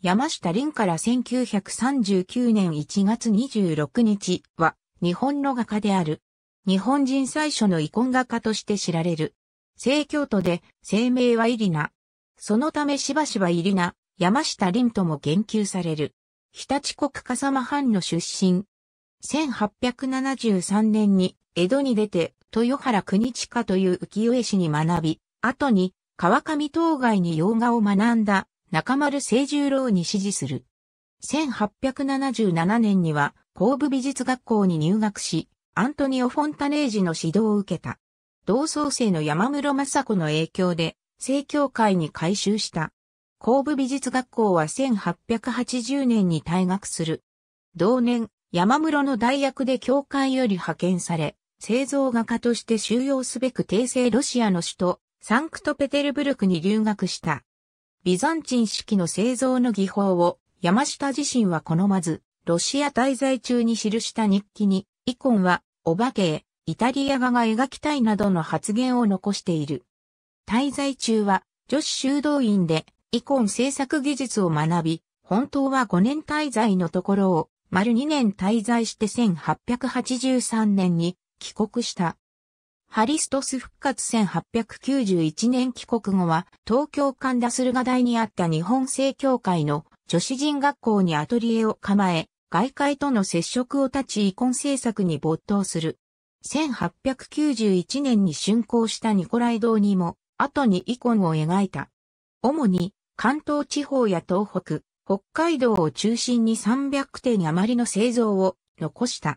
山下凛から1939年1月26日は日本の画家である。日本人最初の遺恨画家として知られる。聖教徒で、生命はイリナ。そのためしばしばイリナ、山下凛とも言及される。日立国笠間藩の出身。1873年に江戸に出て豊原国近という浮世絵師に学び、後に川上東外に洋画を学んだ中丸清十郎に師事する。1877年には、神戸美術学校に入学し、アントニオ・フォンタネージの指導を受けた。同窓生の山室雅子の影響で、正教会に改修した。神戸美術学校は1880年に退学する。同年、山室の大学で教会より派遣され、製造画家として収容すべく帝政ロシアの首都、サンクトペテルブルクに留学した。ビザンチン式の製造の技法を山下自身は好まず、ロシア滞在中に記した日記に、イコンは、お化け、へ、イタリア画が描きたいなどの発言を残している。滞在中は、女子修道院で、イコン制作技術を学び、本当は5年滞在のところを、丸2年滞在して1883年に帰国した。ハリストス復活1891年帰国後は、東京神田駿河台にあった日本正教会の女子人学校にアトリエを構え、外界との接触を断ち遺婚政策に没頭する。1891年に竣工したニコライ堂にも、後に遺婚を描いた。主に、関東地方や東北、北海道を中心に300点余りの製造を残した。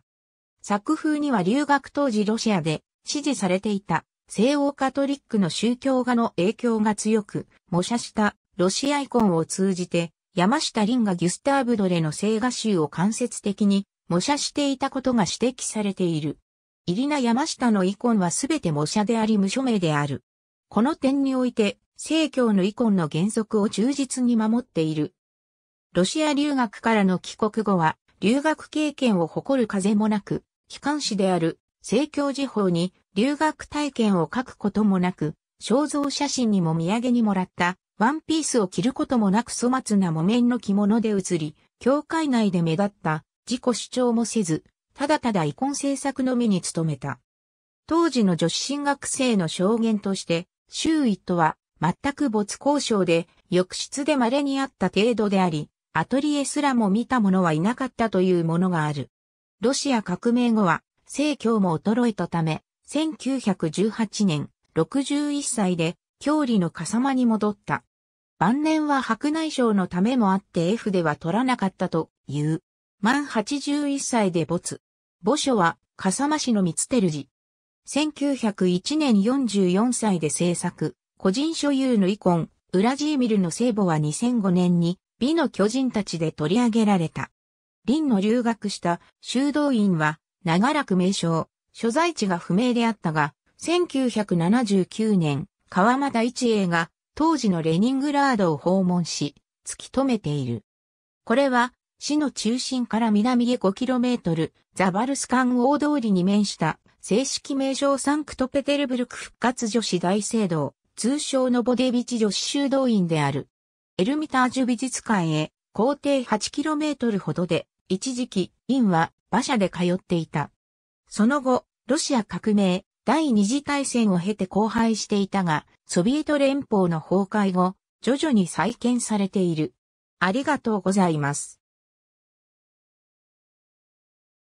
作風には留学当時ロシアで支持されていた西欧カトリックの宗教画の影響が強く、模写したロシアイコンを通じて、山下林がギュスターブ・ドレの聖画集を間接的に模写していたことが指摘されている。イリナ・山下のイコンはすべて模写であり無署名である。この点において、正教のイコンの原則を忠実に守っている。ロシア留学からの帰国後は、留学経験を誇る風もなく、機関士である政教時報に留学体験を書くこともなく、肖像写真にも土産にもらったワンピースを着ることもなく粗末な木綿の着物で移り、教会内で目立った自己主張もせず、ただただ遺婚政策のみに努めた。当時の女子進学生の証言として、周囲とは全く没交渉で、浴室で稀にあった程度であり、アトリエすらも見た者はいなかったというものがある。ロシア革命後は、生協も衰えたため、1918年、61歳で、郷里の笠間に戻った。晩年は白内障のためもあって F では取らなかったという。満81歳で没。墓所は、笠間市の三つて寺。1901年44歳で制作。個人所有のイコン、ウラジーミルの聖母は2005年に美の巨人たちで取り上げられた。林の留学した修道院は長らく名称、所在地が不明であったが、1979年、川又一英が当時のレニングラードを訪問し、突き止めている。これは、市の中心から南へ 5km、ザバルスカン大通りに面した、正式名称サンクトペテルブルク復活女子大聖堂、通称のボデビチ女子修道院である。エルミタージュ美術館へ、行程 8km ほどで、一時期、院は馬車で通っていた。その後、ロシア革命、第二次大戦を経て荒廃していたが、ソビエト連邦の崩壊後、徐々に再建されている。ありがとうございます。